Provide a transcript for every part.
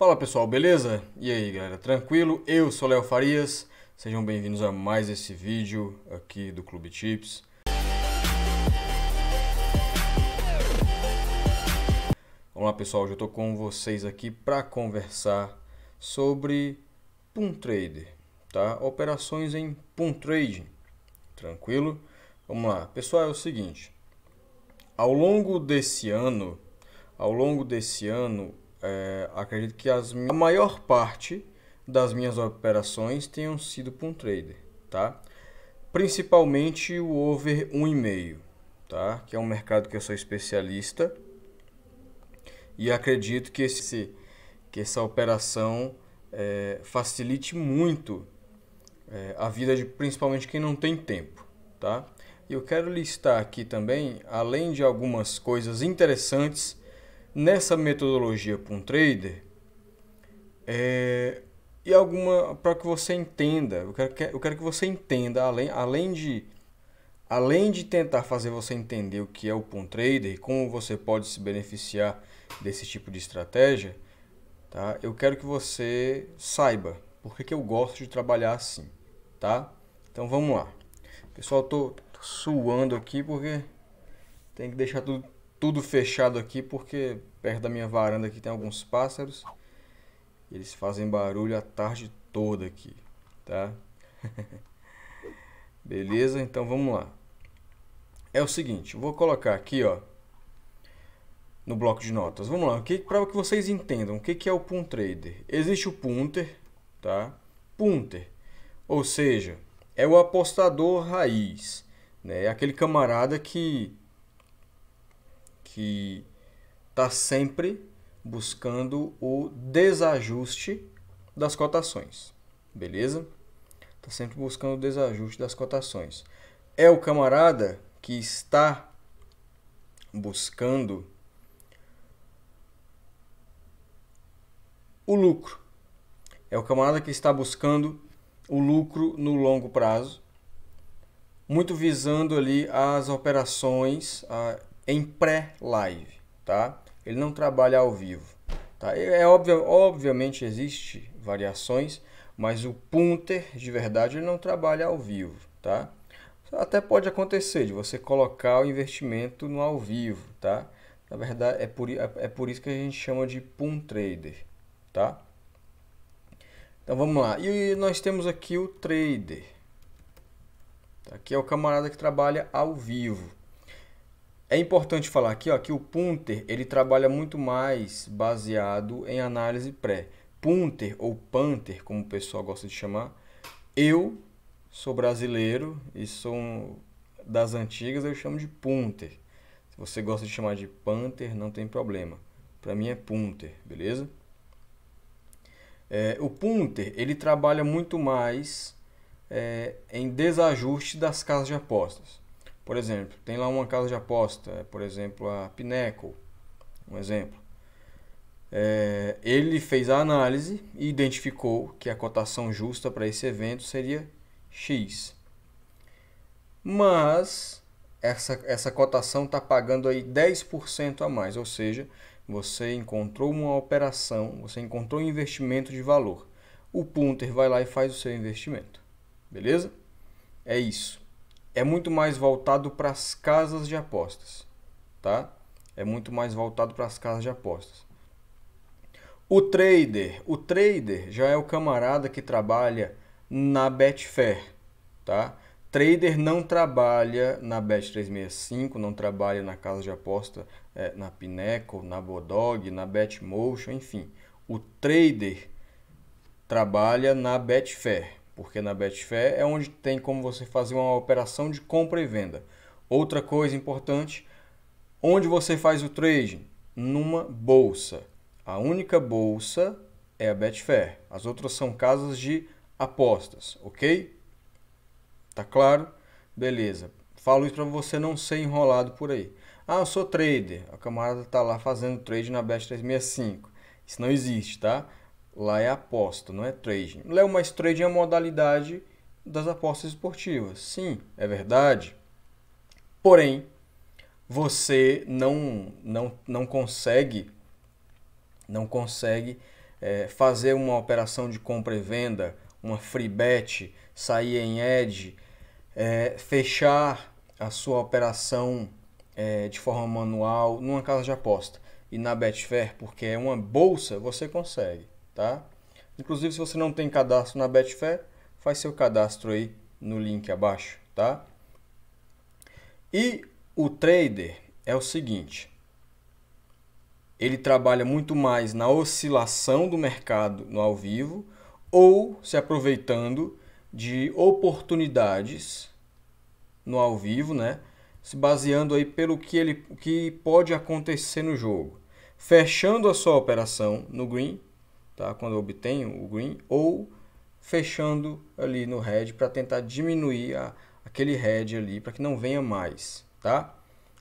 Fala pessoal, beleza? E aí galera, tranquilo? Eu sou Léo Farias, sejam bem-vindos a mais esse vídeo aqui do Clube Tips. Vamos lá pessoal, eu estou com vocês aqui para conversar sobre Pum Trader, tá? Operações em Pum Trading, tranquilo? Vamos lá, pessoal, é o seguinte, ao longo desse ano, ao longo desse ano, é, acredito que as, a maior parte das minhas operações tenham sido para um trader, tá? Principalmente o over 1,5, tá? Que é um mercado que eu sou especialista e acredito que, esse, que essa operação é, facilite muito é, a vida de principalmente quem não tem tempo, tá? E eu quero listar aqui também, além de algumas coisas interessantes Nessa metodologia para um trader, é, e alguma para que você entenda, eu quero que, eu quero que você entenda, além, além, de, além de tentar fazer você entender o que é o pun Trader e como você pode se beneficiar desse tipo de estratégia, tá? eu quero que você saiba porque que, eu gosto de trabalhar assim. tá? Então vamos lá. Pessoal, tô, tô suando aqui porque tem que deixar tudo tudo fechado aqui porque perto da minha varanda aqui tem alguns pássaros. Eles fazem barulho a tarde toda aqui, tá? Beleza? Então vamos lá. É o seguinte, eu vou colocar aqui, ó, no bloco de notas. Vamos lá, para que vocês entendam, o que, que é o pun Trader? Existe o Punter, tá? Punter, ou seja, é o apostador raiz, né? É aquele camarada que que está sempre buscando o desajuste das cotações, beleza? Está sempre buscando o desajuste das cotações. É o camarada que está buscando o lucro. É o camarada que está buscando o lucro no longo prazo, muito visando ali as operações, a em pré-live, tá? Ele não trabalha ao vivo, tá? É óbvio, obviamente existe variações, mas o punter de verdade ele não trabalha ao vivo, tá? Até pode acontecer de você colocar o investimento no ao vivo, tá? Na verdade é por, é por isso que a gente chama de pun trader, tá? Então vamos lá. E nós temos aqui o trader. Aqui é o camarada que trabalha ao vivo. É importante falar aqui ó, que o punter ele trabalha muito mais baseado em análise pré. Punter ou panter, como o pessoal gosta de chamar, eu sou brasileiro e sou um, das antigas, eu chamo de punter. Se você gosta de chamar de panter, não tem problema. Para mim é punter, beleza? É, o punter ele trabalha muito mais é, em desajuste das casas de apostas. Por exemplo, tem lá uma casa de aposta, é, por exemplo, a Pinnacle, um exemplo. É, ele fez a análise e identificou que a cotação justa para esse evento seria X. Mas essa, essa cotação está pagando aí 10% a mais, ou seja, você encontrou uma operação, você encontrou um investimento de valor. O punter vai lá e faz o seu investimento. Beleza? É isso é muito mais voltado para as casas de apostas, tá? É muito mais voltado para as casas de apostas. O trader, o trader já é o camarada que trabalha na Betfair, tá? Trader não trabalha na Bet365, não trabalha na casa de aposta, é, na Pineco, na Bodog, na Betmotion, enfim. O trader trabalha na Betfair, porque na Betfair é onde tem como você fazer uma operação de compra e venda. Outra coisa importante, onde você faz o trading? Numa bolsa. A única bolsa é a Betfair. As outras são casas de apostas, ok? Tá claro? Beleza. Falo isso para você não ser enrolado por aí. Ah, eu sou trader. A camarada tá lá fazendo trade na Bet365. Isso não existe, tá? Lá é aposta, não é trading. Léo, mas trading é a modalidade das apostas esportivas. Sim, é verdade. Porém, você não, não, não consegue não consegue é, fazer uma operação de compra e venda, uma free bet, sair em edge, é, fechar a sua operação é, de forma manual numa casa de aposta. E na Betfair, porque é uma bolsa, você consegue tá? Inclusive, se você não tem cadastro na Betfair, faz seu cadastro aí no link abaixo, tá? E o trader é o seguinte, ele trabalha muito mais na oscilação do mercado no ao vivo ou se aproveitando de oportunidades no ao vivo, né? Se baseando aí pelo que ele que pode acontecer no jogo. Fechando a sua operação no green tá? quando eu obtenho o green, ou fechando ali no red para tentar diminuir a, aquele red ali para que não venha mais. Tá?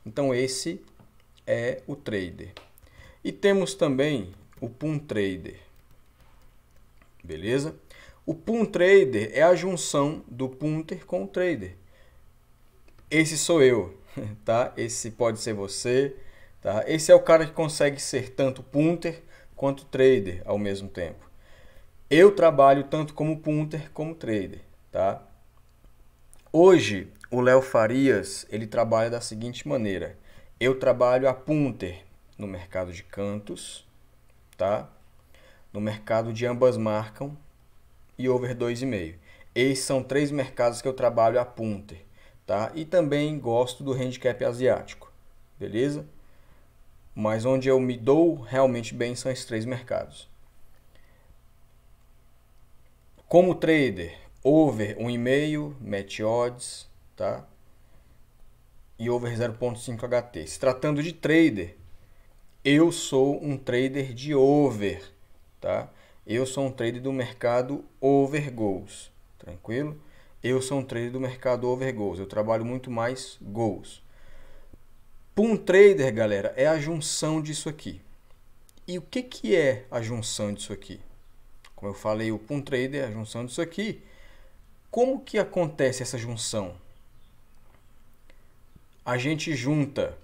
Então esse é o trader. E temos também o Pum Trader. Beleza? O Pum Trader é a junção do punter com o trader. Esse sou eu, tá? Esse pode ser você, tá? Esse é o cara que consegue ser tanto punter quanto trader ao mesmo tempo. Eu trabalho tanto como punter como trader, tá? Hoje, o Léo Farias, ele trabalha da seguinte maneira. Eu trabalho a punter no mercado de cantos, tá? No mercado de ambas marcam e over 2,5. Esses são três mercados que eu trabalho a punter, tá? E também gosto do handicap asiático, beleza? mas onde eu me dou realmente bem são esses três mercados. Como trader, over 1,5, match odds, tá? E over 0.5 HT. Se tratando de trader, eu sou um trader de over, tá? Eu sou um trader do mercado over goals, tranquilo? Eu sou um trader do mercado over goals, eu trabalho muito mais goals. Pool tipo Trader, galera, é a junção disso aqui. E o que, que é a junção disso aqui? Como eu falei, o Pool Trader é a junção disso aqui. Como que acontece essa junção? A gente junta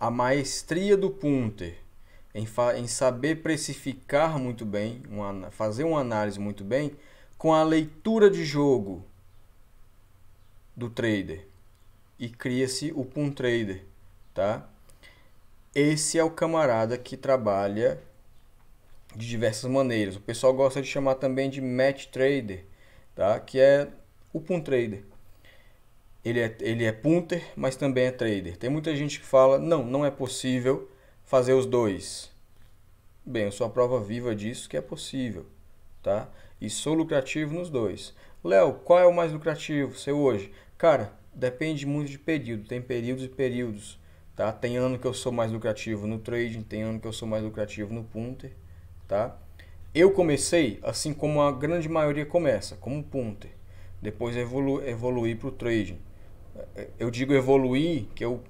a maestria do punter em, em saber precificar muito bem, uma, fazer uma análise muito bem, com a leitura de jogo do trader e cria-se o pun Trader, tá? Esse é o camarada que trabalha de diversas maneiras. O pessoal gosta de chamar também de Match Trader, tá? Que é o pun Trader. Ele é, ele é punter, mas também é trader. Tem muita gente que fala, não, não é possível fazer os dois. Bem, eu sou a prova viva disso que é possível, tá? E sou lucrativo nos dois. Léo, qual é o mais lucrativo seu hoje? Cara, depende muito de período, tem períodos e períodos, tá? Tem ano que eu sou mais lucrativo no trading, tem ano que eu sou mais lucrativo no punter, tá? Eu comecei assim como a grande maioria começa, como punter. Depois evolu evoluí para o trading. Eu digo evoluir que eu,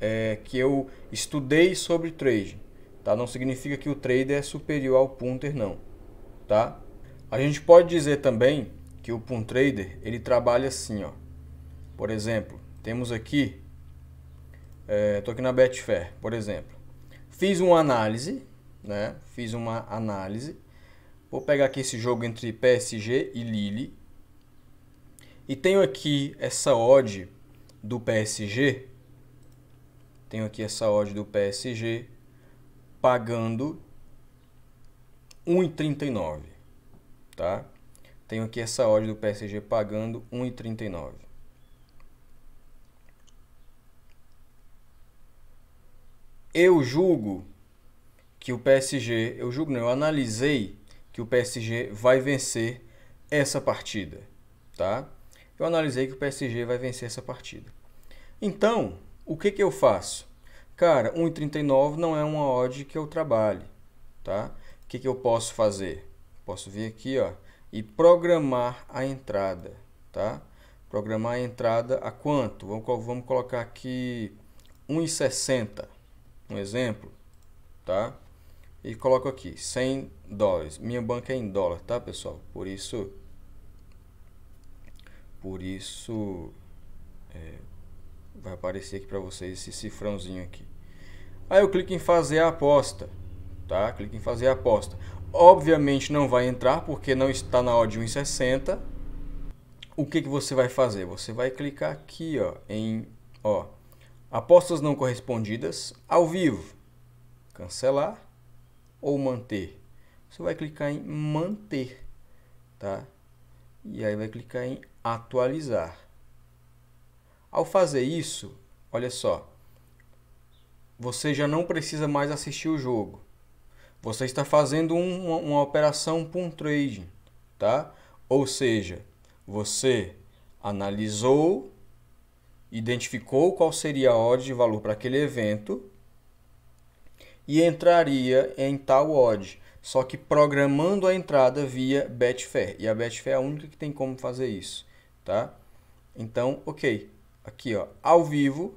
é, que eu estudei sobre trading, tá? Não significa que o trader é superior ao punter, não, tá? A gente pode dizer também que o Pun Trader ele trabalha assim, ó por exemplo, temos aqui, estou é, aqui na Betfair, por exemplo. Fiz uma análise, né? Fiz uma análise. Vou pegar aqui esse jogo entre PSG e Lille. E tenho aqui essa odd do PSG. Tenho aqui essa odd do PSG pagando 1,39, tá? Tenho aqui essa odd do PSG pagando 1,39. Eu julgo que o PSG, eu julgo não, eu analisei que o PSG vai vencer essa partida, tá? Eu analisei que o PSG vai vencer essa partida. Então, o que que eu faço? Cara, 1,39 não é uma odd que eu trabalhe, tá? O que que eu posso fazer? Posso vir aqui, ó, e programar a entrada, tá? Programar a entrada a quanto? Vamos, vamos colocar aqui 1,60, um exemplo, tá? E coloco aqui 100 dólares. Minha banca é em dólar, tá, pessoal? Por isso por isso é, vai aparecer aqui para vocês esse cifrãozinho aqui. Aí eu clico em fazer a aposta, tá? Clico em fazer a aposta. Obviamente não vai entrar porque não está na odd 1,60. O que, que você vai fazer? Você vai clicar aqui ó, em ó, Apostas não correspondidas ao vivo. Cancelar ou manter. Você vai clicar em manter, tá? E aí vai clicar em atualizar. Ao fazer isso, olha só, você já não precisa mais assistir o jogo. Você está fazendo uma, uma operação para trading, tá? Ou seja, você analisou identificou qual seria a odd de valor para aquele evento e entraria em tal odd, só que programando a entrada via Betfair. E a Betfair é a única que tem como fazer isso, tá? Então, ok. Aqui, ó, ao vivo,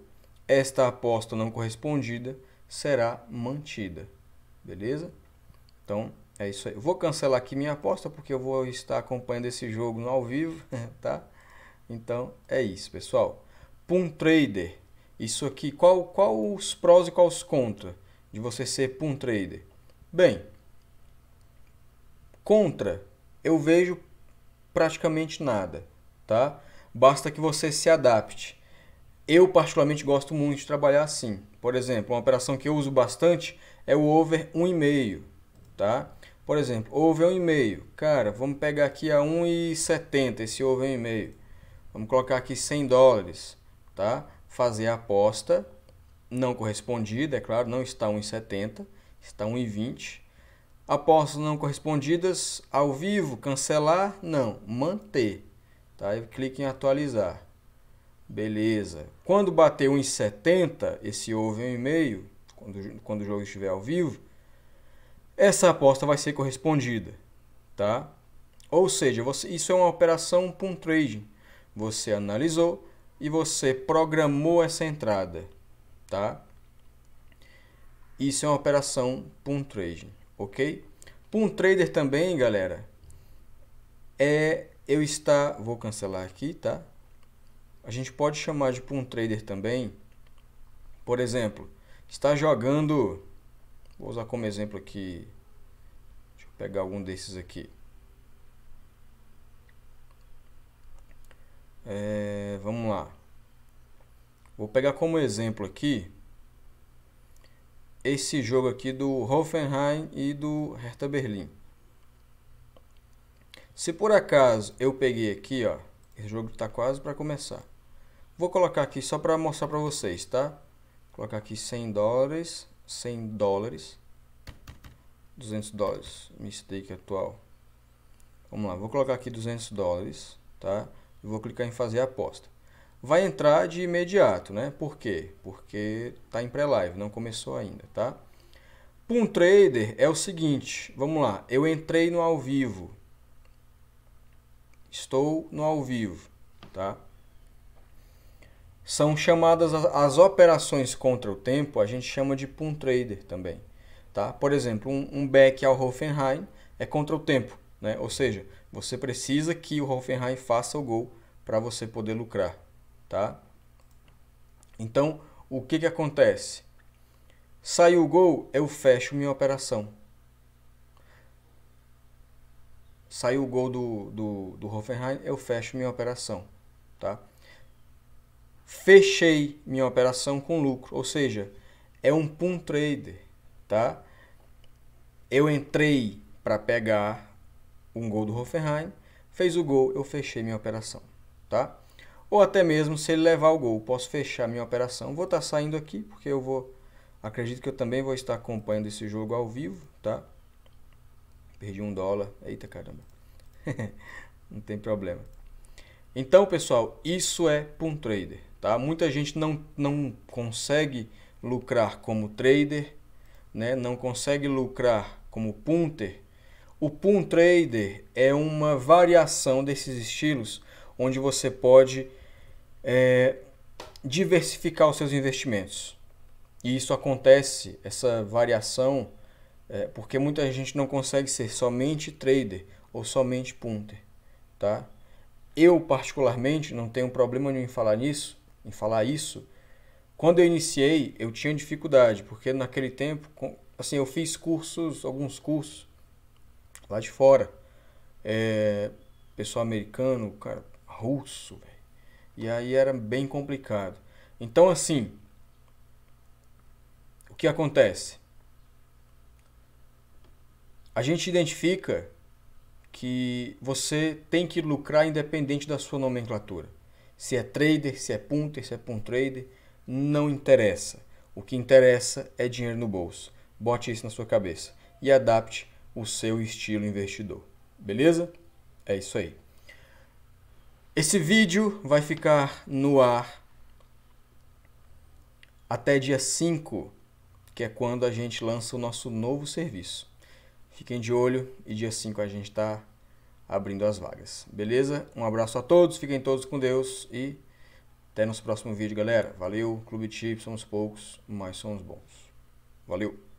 esta aposta não correspondida será mantida. Beleza? Então, é isso aí. Vou cancelar aqui minha aposta porque eu vou estar acompanhando esse jogo no ao vivo, tá? Então, é isso, pessoal. Tipo um Trader. Isso aqui, qual, qual os prós e qual os contras de você ser tipo um Trader? Bem, contra eu vejo praticamente nada, tá? Basta que você se adapte. Eu particularmente gosto muito de trabalhar assim. Por exemplo, uma operação que eu uso bastante é o over 1,5, tá? Por exemplo, over 1,5. Cara, vamos pegar aqui a 1,70 esse over 1,5. Vamos colocar aqui 100 dólares tá? Fazer a aposta não correspondida, é claro, não está 1,70, está 1,20. Apostas não correspondidas ao vivo, cancelar? Não, manter. Tá? E clique em atualizar. Beleza. Quando bater 1,70, esse houve um e quando, quando o jogo estiver ao vivo, essa aposta vai ser correspondida, tá? Ou seja, você, isso é uma operação para um trading. Você analisou, e você programou essa entrada, tá? Isso é uma operação Poon Trading, ok? Poon Trader também, galera, é eu estar... Vou cancelar aqui, tá? A gente pode chamar de Poon Trader também, por exemplo, está jogando... Vou usar como exemplo aqui... Deixa eu pegar algum desses aqui. É, vamos lá. Vou pegar como exemplo aqui esse jogo aqui do Hoffenheim e do Hertha Berlim. Se por acaso eu peguei aqui, ó, esse jogo está quase para começar. Vou colocar aqui só para mostrar para vocês, tá? Vou colocar aqui 100 dólares, 100 dólares, 200 dólares, mistake atual. Vamos lá, vou colocar aqui 200 dólares, tá? Eu vou clicar em fazer a aposta. Vai entrar de imediato, né? Por quê? Porque está em pré-live, não começou ainda, tá? Para trader é o seguinte, vamos lá. Eu entrei no ao vivo. Estou no ao vivo, tá? São chamadas as operações contra o tempo, a gente chama de pum trader também, tá? Por exemplo, um, um back ao Hoffenheim é contra o tempo. Né? Ou seja, você precisa que o Hoffenheim faça o gol para você poder lucrar. Tá? Então, o que, que acontece? Saiu o gol, eu fecho minha operação. Saiu o gol do, do, do Hoffenheim, eu fecho minha operação. Tá? Fechei minha operação com lucro, ou seja, é um pump trader. Tá? Eu entrei para pegar um gol do Hoffenheim, fez o gol, eu fechei minha operação, tá? Ou até mesmo se ele levar o gol, posso fechar minha operação. Vou estar tá saindo aqui porque eu vou acredito que eu também vou estar acompanhando esse jogo ao vivo, tá? Perdi um dólar. Eita caramba. não tem problema. Então, pessoal, isso é Pum Trader, tá? Muita gente não, não consegue lucrar como trader, né? Não consegue lucrar como punter o pun Trader é uma variação desses estilos onde você pode é, diversificar os seus investimentos. E isso acontece, essa variação, é, porque muita gente não consegue ser somente trader ou somente punter, tá? Eu particularmente não tenho problema nenhum em falar nisso, em falar isso. Quando eu iniciei, eu tinha dificuldade, porque naquele tempo, assim, eu fiz cursos, alguns cursos lá de fora. É, pessoal americano, cara, russo, E aí era bem complicado. Então, assim, o que acontece? A gente identifica que você tem que lucrar independente da sua nomenclatura. Se é trader, se é punter, se é punt trader, não interessa. O que interessa é dinheiro no bolso. Bote isso na sua cabeça e adapte o seu estilo investidor. Beleza? É isso aí. Esse vídeo vai ficar no ar até dia 5, que é quando a gente lança o nosso novo serviço. Fiquem de olho e dia 5 a gente está abrindo as vagas. Beleza? Um abraço a todos, fiquem todos com Deus e até nosso próximo vídeo, galera. Valeu, Clube Tip, somos poucos, mas somos bons. Valeu!